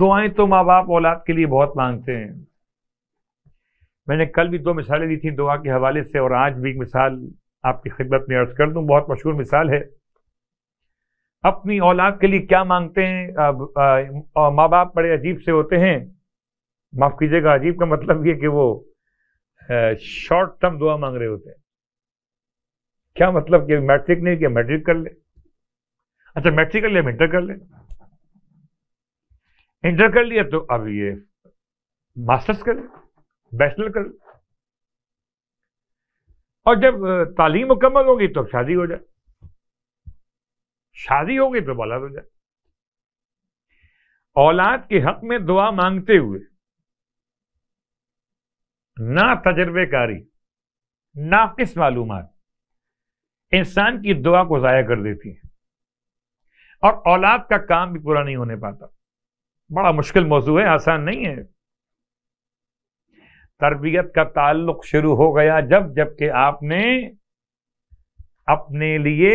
दुआएं तो माँ बाप औलाद के लिए बहुत मांगते हैं मैंने कल भी दो मिसालें दी थी दुआ के हवाले से और आज भी एक मिसाल आपकी खिदमत में अर्ज कर दूं बहुत मशहूर मिसाल है अपनी औलाद के लिए क्या मांगते हैं माँ बाप बड़े अजीब से होते हैं माफ़ कीजिएगा अजीब का मतलब ये कि वो शॉर्ट टर्म दुआ मांग रहे होते हैं क्या मतलब कि मैट्रिक नहीं किया मैट्रिक कर ले अच्छा मैट्रिक कर लिया इंटर कर ले इंटर कर लिया तो अब ये मास्टर्स कर बैचलर कर और जब तालीम मुकम्मल होगी तो अब शादी हो जाए शादी होगी तो औलाद हो जाए औलाद के हक में दुआ मांगते हुए ना तजर्बेकारी ना किस मालूम इंसान की दुआ को ज़ाया कर देती है और औलाद का काम भी पूरा नहीं होने पाता बड़ा मुश्किल मौजू है आसान नहीं है तरबियत का ताल्लुक शुरू हो गया जब जबकि आपने अपने लिए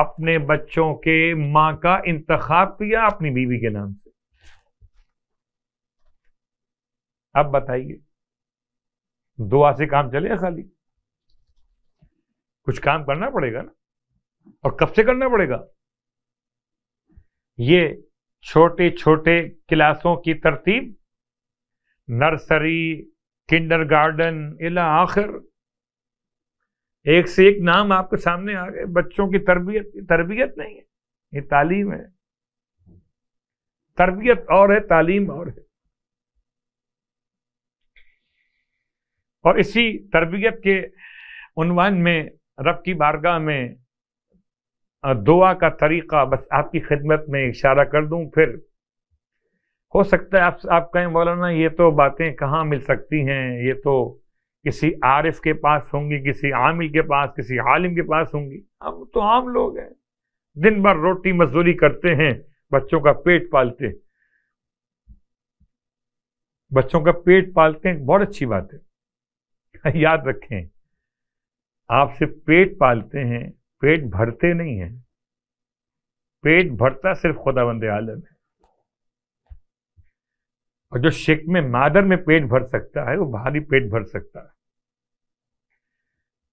अपने बच्चों के मां का इंतखब किया अपनी बीवी के नाम से अब बताइए दुआ से काम चले खाली कुछ काम करना पड़ेगा ना और कब से करना पड़ेगा ये छोटे छोटे क्लासों की तरतीब नर्सरी किंडर गार्डन इला आखिर एक से एक नाम आपके सामने आ गए बच्चों की तरबियत तरबियत नहीं है ये तालीम है तरबियत और है तालीम और है और इसी तरबियत के उनवान में रब की बारगाह में दुआ का तरीक़ा बस आपकी खिदमत में इशारा कर दूं फिर हो सकता है आप आप कहें मौलाना ये तो बातें कहाँ मिल सकती हैं ये तो किसी आरिफ के पास होंगी किसी आमिल के पास किसी आलिम के पास होंगी हम तो आम लोग हैं दिन भर रोटी मजदूरी करते हैं बच्चों का पेट पालते बच्चों का पेट पालते हैं बहुत अच्छी बात है याद रखें आप सिर्फ पेट पालते हैं पेट भरते नहीं हैं पेट भरता सिर्फ खुदा बंदे आलम है और जो शिक में मादर में पेट भर सकता है वो भारी पेट भर सकता है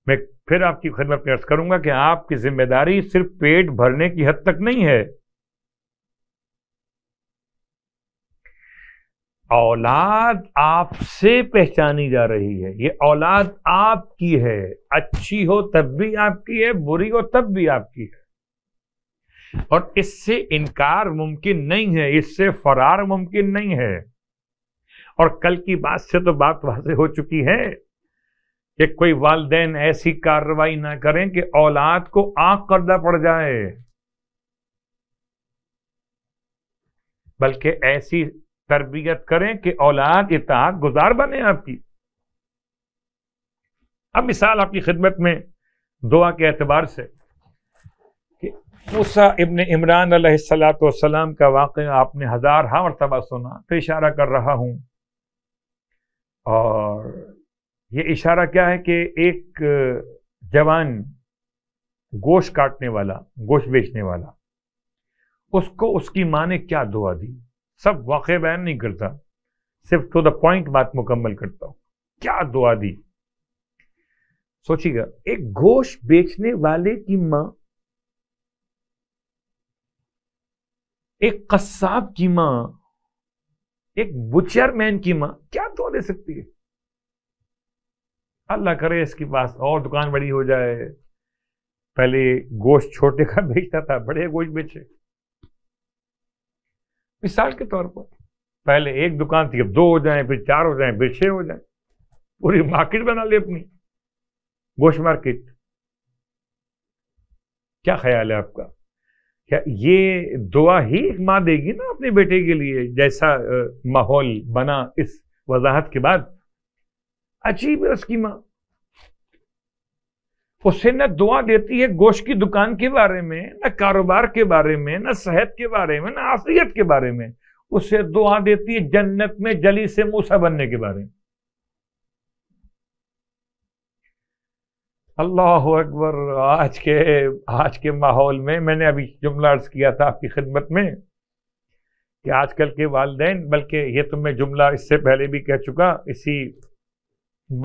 मैं फिर आपकी खिदमत में अर्ज करूंगा कि आपकी जिम्मेदारी सिर्फ पेट भरने की हद तक नहीं है औलाद आपसे पहचानी जा रही है ये औलाद आपकी है अच्छी हो तब भी आपकी है बुरी हो तब भी आपकी है और इससे इनकार मुमकिन नहीं है इससे फरार मुमकिन नहीं है और कल की बात से तो बात वाजे हो चुकी है कि कोई वालदेन ऐसी कार्रवाई ना करें कि औलाद को आंख करना पड़ जाए बल्कि ऐसी तरबियत करें कि औलाद इतात गुजार बने आपकी अब मिसाल आपकी खिदमत में दुआ के एतबार से मूसा इबन इमरान सलाम का वाक़ आपने हज़ार हा मरतबा सुना तो इशारा कर रहा हूं और ये इशारा क्या है कि एक जवान गोश्त काटने वाला गोश्त बेचने वाला उसको उसकी माँ ने क्या दुआ दी सब वाक़ बयान नहीं करता सिर्फ टू द पॉइंट बात मुकम्मल करता हूं क्या दुआ दी सोचिएगा एक गोश बेचने वाले की मां एक कस्साब की मां एक बुचरमैन की मां क्या दुआ दे सकती है अल्लाह करे इसके पास और दुकान बड़ी हो जाए पहले गोश्त छोटे का बेचता था बड़े गोश्त बेचे मिसाल के तौर पर पहले एक दुकान थी अब दो हो जाए फिर चार हो जाए फिर छः हो जाए पूरी मार्केट बना ली अपनी गोश मार्केट क्या ख्याल है आपका क्या ये दुआ ही एक माँ देगी ना अपने बेटे के लिए जैसा माहौल बना इस वजाहत के बाद अजीब है उसकी माँ उसे न दुआ देती है गोश्त की दुकान के बारे में न कारोबार के बारे में न सेहत के बारे में न आफियत के बारे में उसे दुआ देती है जन्नत में जली से मूसा बनने के बारे में अल्लाह अकबर आज के आज के माहौल में मैंने अभी जुमला अर्ज किया था आपकी खिदमत में कि आजकल के वालदेन बल्कि ये तो मैं जुमला इससे पहले भी कह चुका इसी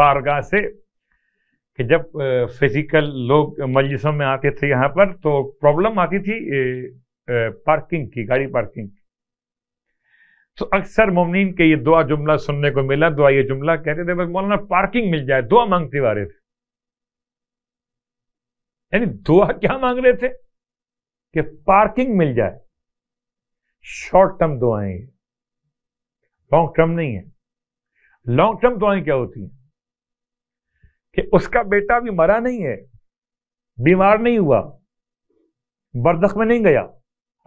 बारगाह से कि जब फिजिकल लोग मजलिसों में आते थे यहाँ पर तो प्रॉब्लम आती थी पार्किंग की गाड़ी पार्किंग की तो अक्सर मुमनिन के ये दुआ जुमला सुनने को मिला दुआ ये जुमला कहते थे बस मौलाना पार्किंग मिल जाए दुआ मांगते वाले थे यानी दुआ क्या मांग रहे थे कि पार्किंग मिल जाए शॉर्ट टर्म दुआएं लॉन्ग टर्म नहीं है लॉन्ग टर्म दुआएं क्या होती हैं कि उसका बेटा भी मरा नहीं है बीमार नहीं हुआ बर्दख में नहीं गया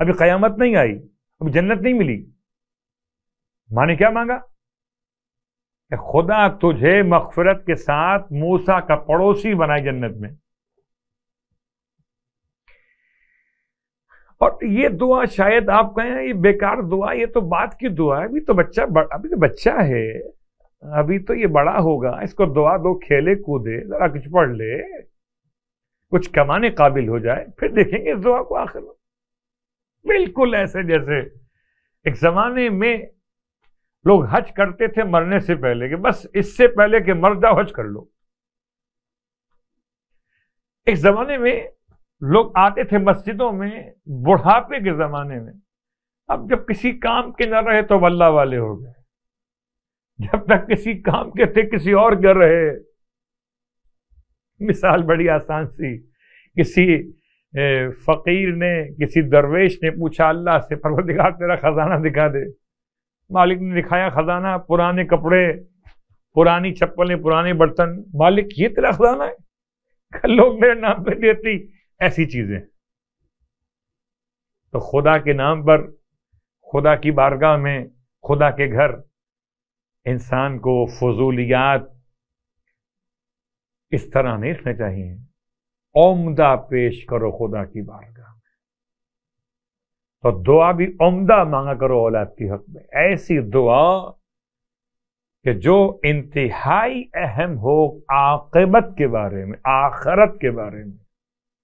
अभी कयामत नहीं आई अभी जन्नत नहीं मिली माने ने क्या मांगा खुदा तुझे मगफरत के साथ मूसा का पड़ोसी बनाए जन्नत में और ये दुआ शायद आप कहें ये बेकार दुआ ये तो बात की दुआ है अभी तो बच्चा अभी तो बच्चा है अभी तो ये बड़ा होगा इसको दुआ दो खेले कूदे जरा कुछ पढ़ ले कुछ कमाने काबिल हो जाए फिर देखेंगे इस दुआ को आखिर बिल्कुल ऐसे जैसे एक जमाने में लोग हज करते थे मरने से पहले कि बस इससे पहले कि मर जाओ हज कर लो एक जमाने में लोग आते थे मस्जिदों में बुढ़ापे के जमाने में अब जब किसी काम के न रहे तो वल्ला वाले हो गए जब तक किसी काम के थे किसी और कर रहे मिसाल बड़ी आसान सी किसी फकीर ने किसी दरवेश ने पूछा अल्लाह से परवरदिगार तेरा खजाना दिखा दे मालिक ने दिखाया खजाना पुराने कपड़े पुरानी चप्पलें पुराने बर्तन मालिक ये तेरा खजाना है कल लोग मेरे नाम पे देती ऐसी चीजें तो खुदा के नाम पर खुदा की बारगाह में खुदा के घर इंसान को फजूलियात इस तरह नहीं रखना चाहिए उमदा पेश करो खुदा की बारगाह में तो दुआ भी उमदा मांगा करो औलाद की हक में ऐसी दुआ कि जो इंतहाई अहम हो आकबत के बारे में आखरत के बारे में